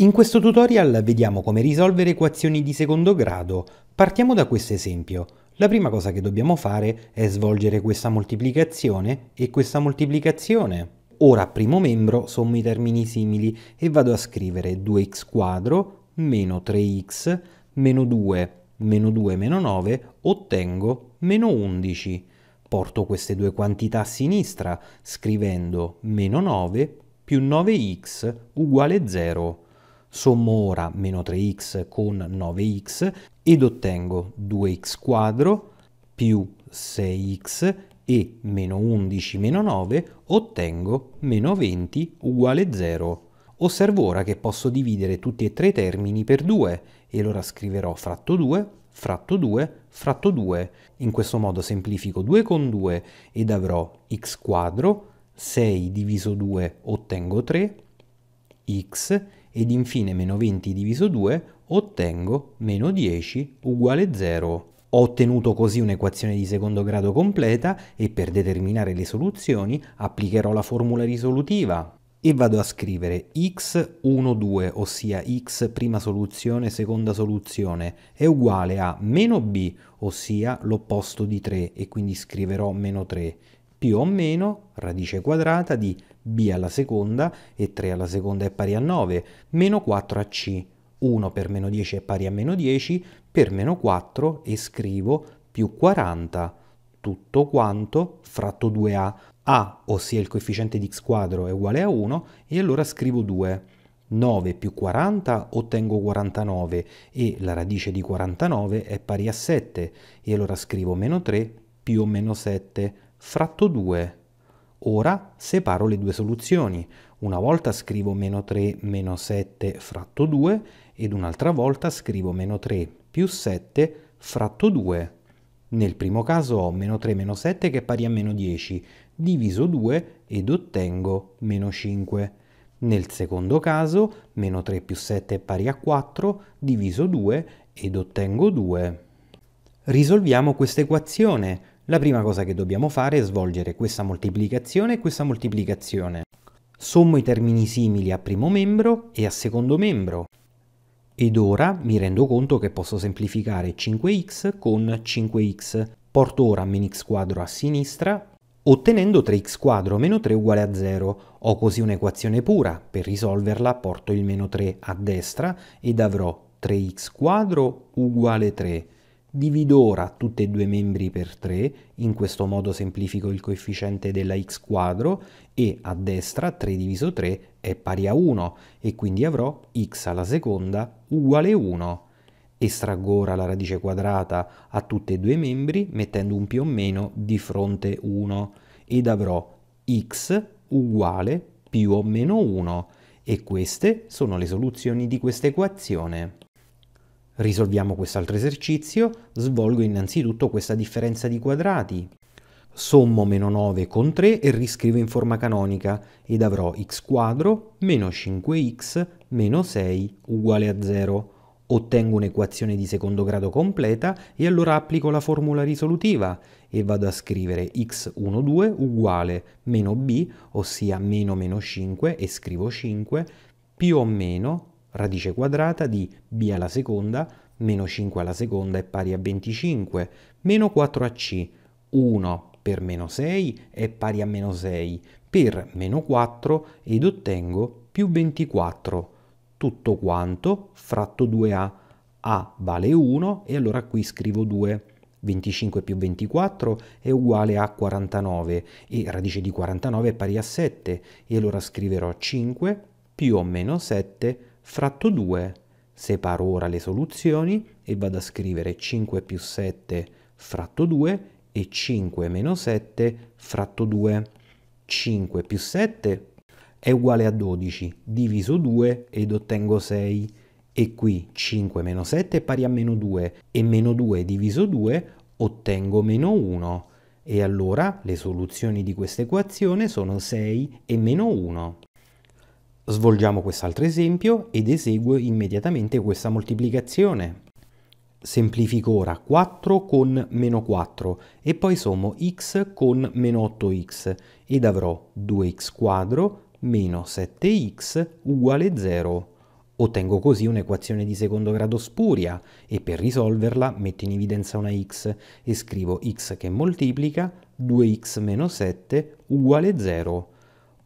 In questo tutorial vediamo come risolvere equazioni di secondo grado. Partiamo da questo esempio. La prima cosa che dobbiamo fare è svolgere questa moltiplicazione e questa moltiplicazione. Ora primo membro sommo i termini simili e vado a scrivere 2x quadro meno 3x meno 2 meno 2 meno 9 ottengo meno 11. Porto queste due quantità a sinistra scrivendo meno 9 più 9x uguale 0 sommo ora meno 3x con 9x ed ottengo 2x quadro più 6x e meno 11 meno 9 ottengo meno 20 uguale 0. Osservo ora che posso dividere tutti e tre i termini per 2 e allora scriverò fratto 2 fratto 2 fratto 2. In questo modo semplifico 2 con 2 ed avrò x quadro, 6 diviso 2 ottengo 3, x ed infine meno 20 diviso 2 ottengo meno 10 uguale 0. Ho ottenuto così un'equazione di secondo grado completa e per determinare le soluzioni applicherò la formula risolutiva e vado a scrivere x12, ossia x prima soluzione, seconda soluzione, è uguale a meno b, ossia l'opposto di 3, e quindi scriverò meno 3, più o meno radice quadrata di b alla seconda e 3 alla seconda è pari a 9, meno 4 a c, 1 per meno 10 è pari a meno 10, per meno 4 e scrivo più 40, tutto quanto fratto 2a, a, ossia il coefficiente di x quadro è uguale a 1 e allora scrivo 2. 9 più 40 ottengo 49 e la radice di 49 è pari a 7 e allora scrivo meno 3 più o meno 7 fratto 2 Ora separo le due soluzioni. Una volta scrivo meno 3 meno 7 fratto 2 ed un'altra volta scrivo meno 3 più 7 fratto 2. Nel primo caso ho meno 3 meno 7 che è pari a meno 10, diviso 2 ed ottengo meno 5. Nel secondo caso meno 3 più 7 è pari a 4, diviso 2 ed ottengo 2. Risolviamo questa equazione. La prima cosa che dobbiamo fare è svolgere questa moltiplicazione e questa moltiplicazione. Sommo i termini simili a primo membro e a secondo membro. Ed ora mi rendo conto che posso semplificare 5x con 5x. Porto ora meno x quadro a sinistra, ottenendo 3x quadro meno 3 uguale a 0. Ho così un'equazione pura, per risolverla porto il meno 3 a destra ed avrò 3x quadro uguale 3 Divido ora tutti e due i membri per 3, in questo modo semplifico il coefficiente della x quadro e a destra 3 diviso 3 è pari a 1 e quindi avrò x alla seconda uguale 1. Estraggo ora la radice quadrata a tutti e due i membri mettendo un più o meno di fronte 1 ed avrò x uguale più o meno 1 e queste sono le soluzioni di questa equazione. Risolviamo quest'altro esercizio, svolgo innanzitutto questa differenza di quadrati. Sommo meno 9 con 3 e riscrivo in forma canonica ed avrò x quadro meno 5x meno 6 uguale a 0. Ottengo un'equazione di secondo grado completa e allora applico la formula risolutiva e vado a scrivere x12 uguale meno b, ossia meno meno 5 e scrivo 5, più o meno radice quadrata di b alla seconda meno 5 alla seconda è pari a 25, meno 4ac, 1 per meno 6 è pari a meno 6, per meno 4 ed ottengo più 24, tutto quanto fratto 2a, a vale 1 e allora qui scrivo 2. 25 più 24 è uguale a 49 e radice di 49 è pari a 7 e allora scriverò 5 più o meno 7 fratto 2 separo ora le soluzioni e vado a scrivere 5 più 7 fratto 2 e 5 meno 7 fratto 2. 5 più 7 è uguale a 12 diviso 2 ed ottengo 6 e qui 5 meno 7 è pari a meno 2 e meno 2 diviso 2 ottengo meno 1 e allora le soluzioni di questa equazione sono 6 e meno 1. Svolgiamo quest'altro esempio ed eseguo immediatamente questa moltiplicazione. Semplifico ora 4 con meno 4 e poi sommo x con meno 8x ed avrò 2x quadro meno 7x uguale 0. Ottengo così un'equazione di secondo grado spuria e per risolverla metto in evidenza una x e scrivo x che moltiplica 2x meno 7 uguale 0.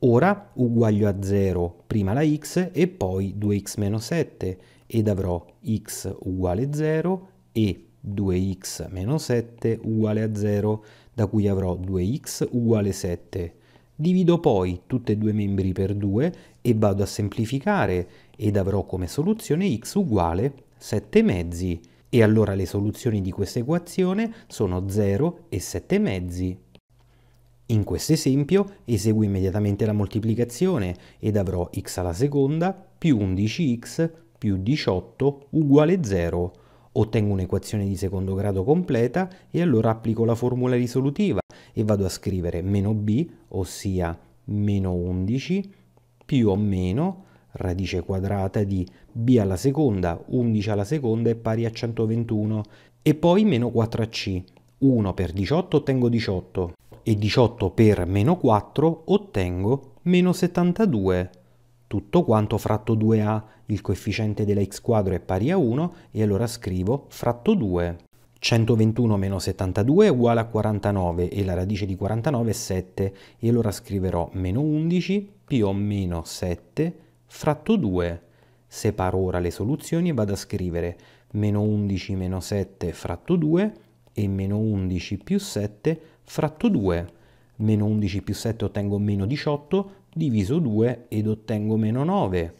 Ora uguaglio a 0 prima la x e poi 2x-7 ed avrò x uguale 0 e 2x-7 uguale a 0 da cui avrò 2x uguale 7. Divido poi tutti e due i membri per 2 e vado a semplificare ed avrò come soluzione x uguale 7 mezzi. E allora le soluzioni di questa equazione sono 0 e 7 mezzi. In questo esempio eseguo immediatamente la moltiplicazione ed avrò x alla seconda più 11x più 18 uguale 0. Ottengo un'equazione di secondo grado completa e allora applico la formula risolutiva e vado a scrivere meno b, ossia meno 11, più o meno radice quadrata di b alla seconda, 11 alla seconda è pari a 121, e poi meno 4ac. 1 per 18 ottengo 18, e 18 per meno 4 ottengo meno 72. Tutto quanto fratto 2a, il coefficiente della x quadro è pari a 1 e allora scrivo fratto 2. 121 meno 72 è uguale a 49 e la radice di 49 è 7 e allora scriverò meno 11 più o meno 7 fratto 2. Separo ora le soluzioni e vado a scrivere meno 11 meno 7 fratto 2 e meno 11 più 7 fratto 2 fratto 2, meno 11 più 7 ottengo meno 18, diviso 2 ed ottengo meno 9,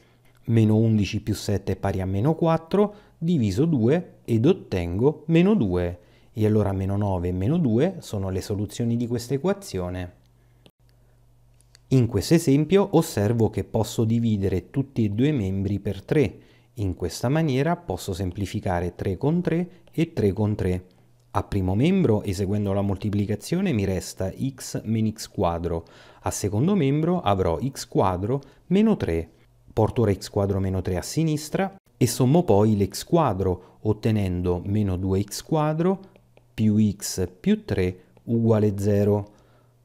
meno 11 più 7 è pari a meno 4, diviso 2 ed ottengo meno 2. E allora meno 9 e meno 2 sono le soluzioni di questa equazione. In questo esempio osservo che posso dividere tutti e due i membri per 3. In questa maniera posso semplificare 3 con 3 e 3 con 3. A primo membro, eseguendo la moltiplicazione, mi resta x meno x quadro. A secondo membro avrò x quadro meno 3. Porto ora x quadro meno 3 a sinistra e sommo poi l'x quadro, ottenendo meno 2x quadro più x più 3 uguale 0.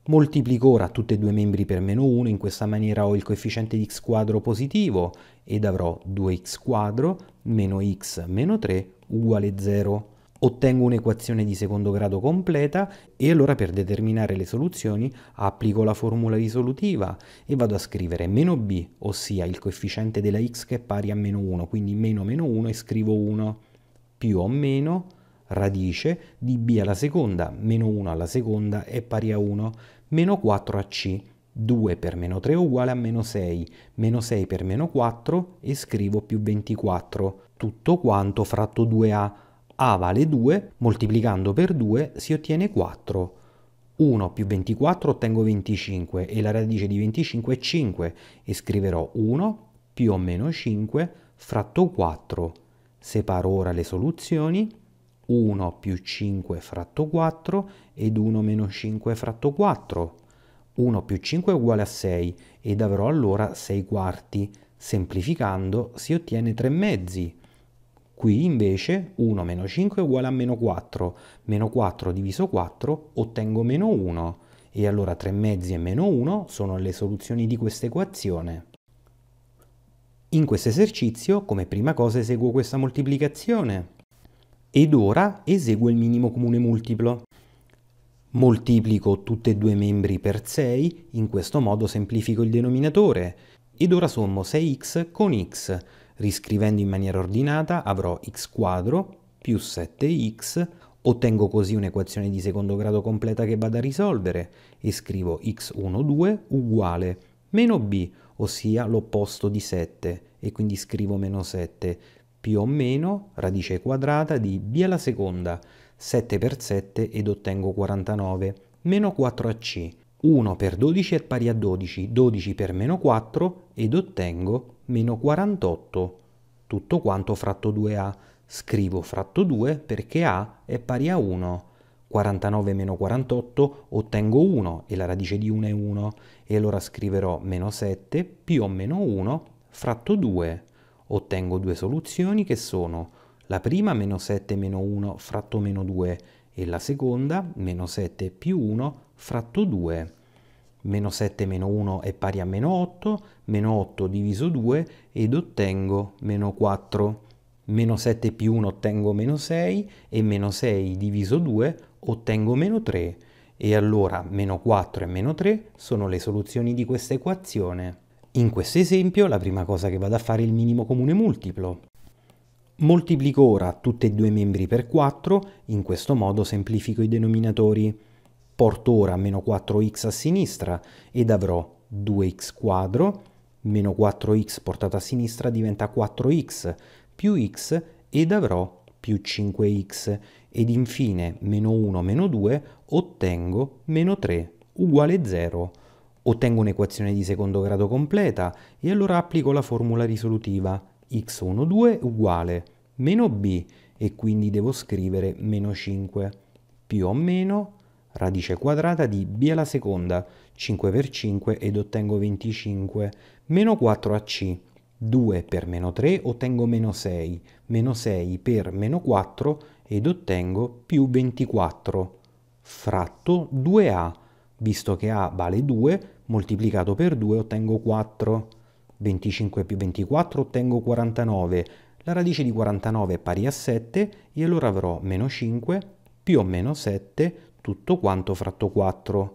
Moltiplico ora tutti e due i membri per meno 1, in questa maniera ho il coefficiente di x quadro positivo ed avrò 2x quadro meno x meno 3 uguale 0. Ottengo un'equazione di secondo grado completa e allora per determinare le soluzioni applico la formula risolutiva e vado a scrivere meno b, ossia il coefficiente della x che è pari a meno 1, quindi meno meno 1 e scrivo 1 più o meno radice di b alla seconda, meno 1 alla seconda è pari a 1, meno 4 a c, 2 per meno 3 è uguale a meno 6, meno 6 per meno 4 e scrivo più 24, tutto quanto fratto 2a, a vale 2, moltiplicando per 2 si ottiene 4. 1 più 24 ottengo 25 e la radice di 25 è 5 e scriverò 1 più o meno 5 fratto 4. Separo ora le soluzioni 1 più 5 fratto 4 ed 1 meno 5 fratto 4. 1 più 5 è uguale a 6 ed avrò allora 6 quarti. Semplificando si ottiene 3 mezzi. Qui invece 1 meno 5 è uguale a meno 4, meno 4 diviso 4 ottengo meno 1 e allora 3 mezzi e meno 1 sono le soluzioni di questa equazione. In questo esercizio come prima cosa eseguo questa moltiplicazione ed ora eseguo il minimo comune multiplo. Moltiplico tutti e due i membri per 6, in questo modo semplifico il denominatore ed ora sommo 6x con x Riscrivendo in maniera ordinata avrò x quadro più 7x, ottengo così un'equazione di secondo grado completa che vado a risolvere e scrivo x12 uguale meno b, ossia l'opposto di 7 e quindi scrivo meno 7 più o meno radice quadrata di b alla seconda 7 per 7 ed ottengo 49 meno 4ac 1 per 12 è pari a 12, 12 per meno 4 ed ottengo meno 48, tutto quanto fratto 2a. Scrivo fratto 2 perché a è pari a 1. 49 meno 48 ottengo 1 e la radice di 1 è 1 e allora scriverò meno 7 più o meno 1 fratto 2. Ottengo due soluzioni che sono la prima meno 7 meno 1 fratto meno 2 e la seconda meno 7 più 1 fratto 2 meno 7 meno 1 è pari a meno 8, meno 8 diviso 2 ed ottengo meno 4. Meno 7 più 1 ottengo meno 6 e meno 6 diviso 2 ottengo meno 3. E allora meno 4 e meno 3 sono le soluzioni di questa equazione. In questo esempio la prima cosa che vado a fare è il minimo comune multiplo. Moltiplico ora tutti e due i membri per 4, in questo modo semplifico i denominatori porto ora meno 4x a sinistra ed avrò 2x quadro, meno 4x portato a sinistra diventa 4x più x ed avrò più 5x ed infine meno 1 meno 2 ottengo meno 3 uguale 0. Ottengo un'equazione di secondo grado completa e allora applico la formula risolutiva x12 uguale meno b e quindi devo scrivere meno 5 più o meno radice quadrata di b alla seconda, 5 per 5 ed ottengo 25, meno 4 a c, 2 per meno 3 ottengo meno 6, meno 6 per meno 4 ed ottengo più 24, fratto 2a, visto che a vale 2, moltiplicato per 2 ottengo 4, 25 più 24 ottengo 49, la radice di 49 è pari a 7 e allora avrò meno 5 più o meno 7 tutto quanto fratto 4.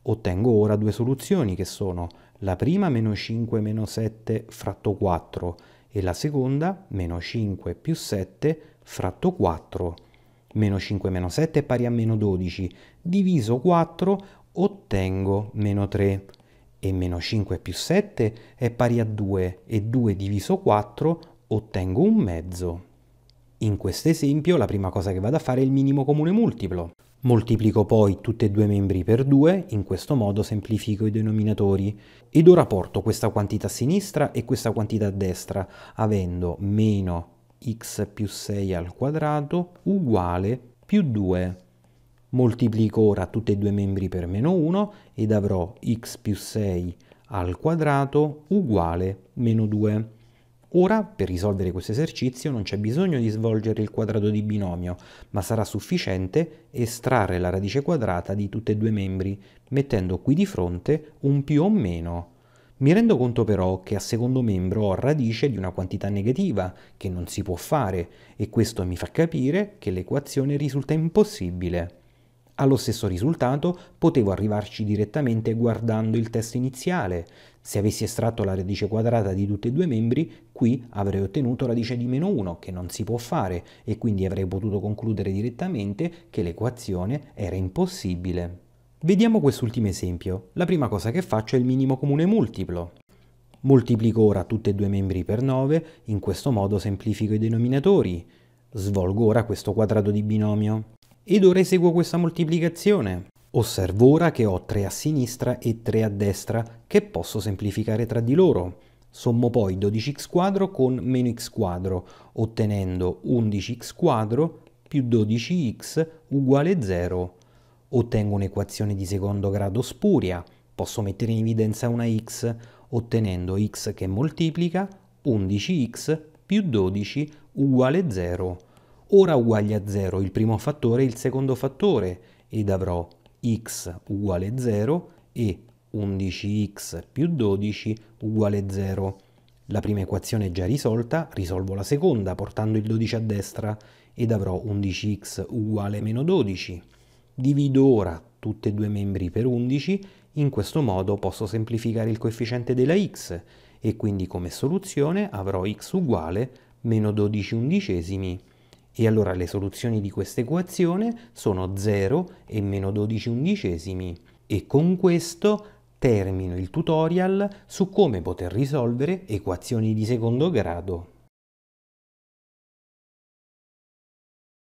Ottengo ora due soluzioni che sono la prima meno 5 meno 7 fratto 4 e la seconda meno 5 più 7 fratto 4. Meno 5 meno 7 è pari a meno 12, diviso 4 ottengo meno 3 e meno 5 più 7 è pari a 2 e 2 diviso 4 ottengo un mezzo. In questo esempio la prima cosa che vado a fare è il minimo comune multiplo. Moltiplico poi tutti e due i membri per 2, in questo modo semplifico i denominatori ed ora porto questa quantità a sinistra e questa quantità a destra, avendo meno x più 6 al quadrato uguale più 2. Moltiplico ora tutti e due i membri per meno 1 ed avrò x più 6 al quadrato uguale meno 2. Ora, per risolvere questo esercizio, non c'è bisogno di svolgere il quadrato di binomio, ma sarà sufficiente estrarre la radice quadrata di tutti e due i membri, mettendo qui di fronte un più o meno. Mi rendo conto però che a secondo membro ho radice di una quantità negativa, che non si può fare, e questo mi fa capire che l'equazione risulta impossibile. Allo stesso risultato potevo arrivarci direttamente guardando il test iniziale, se avessi estratto la radice quadrata di tutti e due i membri, qui avrei ottenuto radice di meno 1, che non si può fare, e quindi avrei potuto concludere direttamente che l'equazione era impossibile. Vediamo quest'ultimo esempio. La prima cosa che faccio è il minimo comune multiplo. Moltiplico ora tutti e due i membri per 9, in questo modo semplifico i denominatori. Svolgo ora questo quadrato di binomio. Ed ora eseguo questa moltiplicazione. Osservo ora che ho tre a sinistra e tre a destra che posso semplificare tra di loro. Sommo poi 12x con meno x ottenendo 11x più 12x uguale 0. Ottengo un'equazione di secondo grado spuria. Posso mettere in evidenza una x ottenendo x che moltiplica 11x più 12 uguale 0. Ora uguale a 0 il primo fattore e il secondo fattore ed avrò x uguale 0 e 11x più 12 uguale 0. La prima equazione è già risolta, risolvo la seconda portando il 12 a destra ed avrò 11x uguale meno 12. Divido ora tutti e due i membri per 11, in questo modo posso semplificare il coefficiente della x e quindi come soluzione avrò x uguale meno 12 undicesimi e allora le soluzioni di questa equazione sono 0 e meno 12 undicesimi. E con questo termino il tutorial su come poter risolvere equazioni di secondo grado.